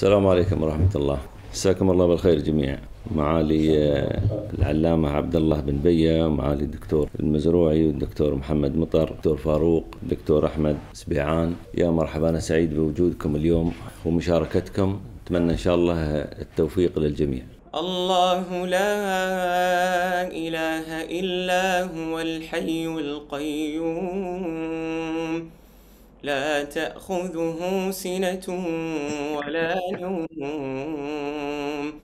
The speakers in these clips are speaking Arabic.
السلام عليكم ورحمة الله مساكم الله بالخير جميعا معالي آه، العلامة عبد الله بن بية معالي الدكتور المزروعي والدكتور محمد مطر الدكتور فاروق الدكتور أحمد سبيعان يا مرحبا أنا سعيد بوجودكم اليوم ومشاركتكم أتمنى إن شاء الله التوفيق للجميع الله لا إله إلا هو الحي القيوم لا تأخذه سنة ولا نوم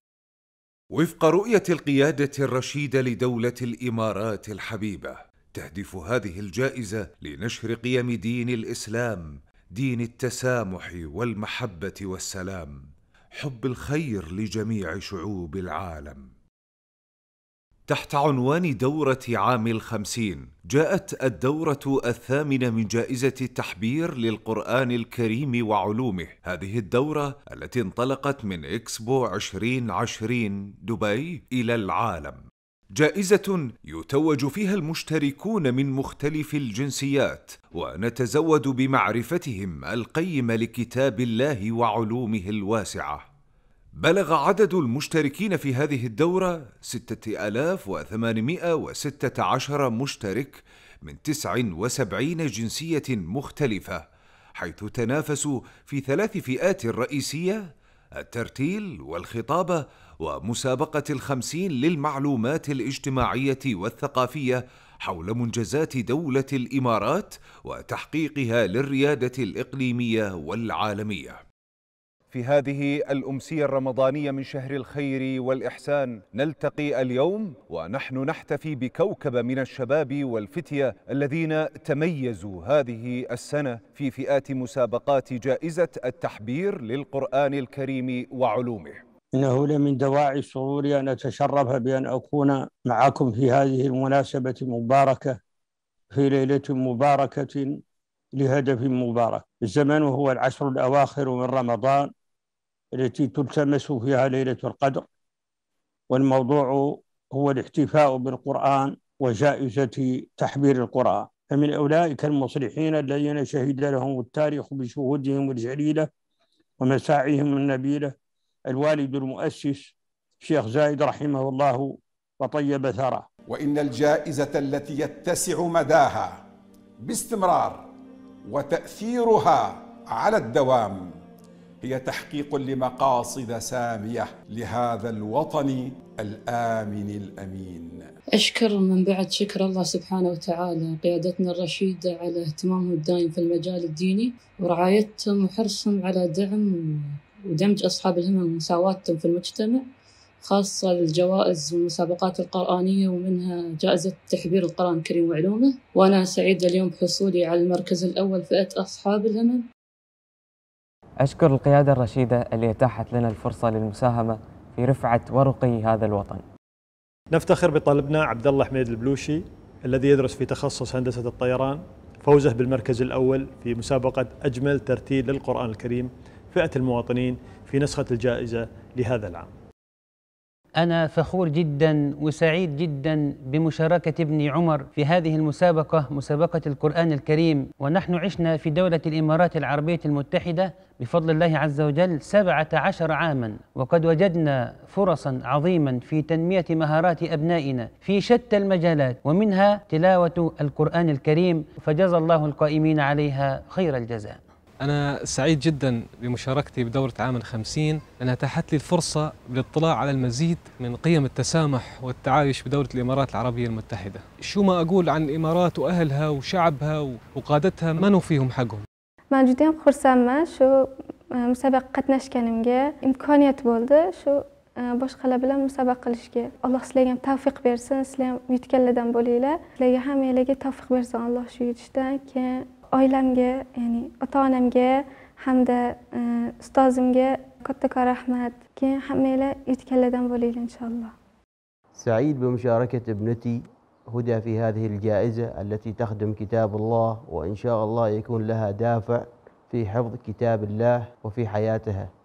وفق رؤية القيادة الرشيدة لدولة الإمارات الحبيبة تهدف هذه الجائزة لنشر قيم دين الإسلام دين التسامح والمحبة والسلام حب الخير لجميع شعوب العالم تحت عنوان دورة عام الخمسين جاءت الدورة الثامنة من جائزة التحبير للقرآن الكريم وعلومه هذه الدورة التي انطلقت من إكسبو 2020 دبي إلى العالم جائزة يتوج فيها المشتركون من مختلف الجنسيات ونتزود بمعرفتهم القيمة لكتاب الله وعلومه الواسعة بلغ عدد المشتركين في هذه الدورة 6816 مشترك من 79 جنسية مختلفة حيث تنافسوا في ثلاث فئات رئيسية الترتيل والخطابة ومسابقة الخمسين للمعلومات الاجتماعية والثقافية حول منجزات دولة الإمارات وتحقيقها للريادة الإقليمية والعالمية في هذه الأمسية الرمضانية من شهر الخير والإحسان نلتقي اليوم ونحن نحتفي بكوكب من الشباب والفتية الذين تميزوا هذه السنة في فئات مسابقات جائزة التحبير للقرآن الكريم وعلومه إنه لمن دواعي سروري أن أتشرف بأن أكون معكم في هذه المناسبة المباركة في ليلة مباركة لهدف مبارك الزمان هو العشر الأواخر من رمضان التي تلتمس فيها ليلة القدر والموضوع هو الاحتفاء بالقرآن وجائزة تحبير القرآن فمن أولئك المصلحين الذين شهد لهم التاريخ بشهودهم الجليلة ومساعيهم النبيلة الوالد المؤسس شيخ زايد رحمه الله وطيب ثراه وإن الجائزة التي يتسع مداها باستمرار وتاثيرها على الدوام هي تحقيق لمقاصد ساميه لهذا الوطن الامن الامين. اشكر من بعد شكر الله سبحانه وتعالى قيادتنا الرشيده على اهتمامهم الدائم في المجال الديني ورعايتهم وحرصهم على دعم ودمج اصحاب الهمم ومساواتهم في المجتمع خاصة الجوائز والمسابقات القرآنية ومنها جائزة تحبير القرآن الكريم وعلومه وأنا سعيدة اليوم بحصولي على المركز الأول فئة أصحاب الهمم أشكر القيادة الرشيدة اللي أتاحت لنا الفرصة للمساهمة في رفعة ورقي هذا الوطن نفتخر بطالبنا عبد الله حميد البلوشي الذي يدرس في تخصص هندسة الطيران فوزه بالمركز الأول في مسابقة أجمل ترتيل للقرآن الكريم فئة المواطنين في نسخة الجائزة لهذا العام أنا فخور جدا وسعيد جدا بمشاركة ابني عمر في هذه المسابقة مسابقة القرآن الكريم ونحن عشنا في دولة الإمارات العربية المتحدة بفضل الله عز وجل سبعة عشر عاما وقد وجدنا فرصا عظيما في تنمية مهارات أبنائنا في شتى المجالات ومنها تلاوة القرآن الكريم فجزى الله القائمين عليها خير الجزاء أنا سعيد جدا بمشاركتي بدورة عام 50 لأنها أتاحت لي الفرصة للاطلاع على المزيد من قيم التسامح والتعايش بدورة الإمارات العربية المتحدة شو ما أقول عن الإمارات وأهلها وشعبها وقادتها ما نوفيهم حقهم من جدا ما شو آه، مسابقة قatnashganimga إمكانية بولد شو boshqalar آه، خلاب لهم مسابقة alloh الله سليم توفيق بيرسن سليم ham بوليلا bo'linglar sizlarga hammanglarga tavfiq bersin alloh shu yutishdan oilamga ya'ni ota onamga hamda ustozimga kattakon rahmat keyin hammanglar yutganlardan bo'linglar inshaalloh سعيد بمشاركة ابنتي هدى في هذه الجائزة التي تخدم كتاب الله وإن شاء الله يكون لها دافع في حفظ كتاب الله وفي حياتها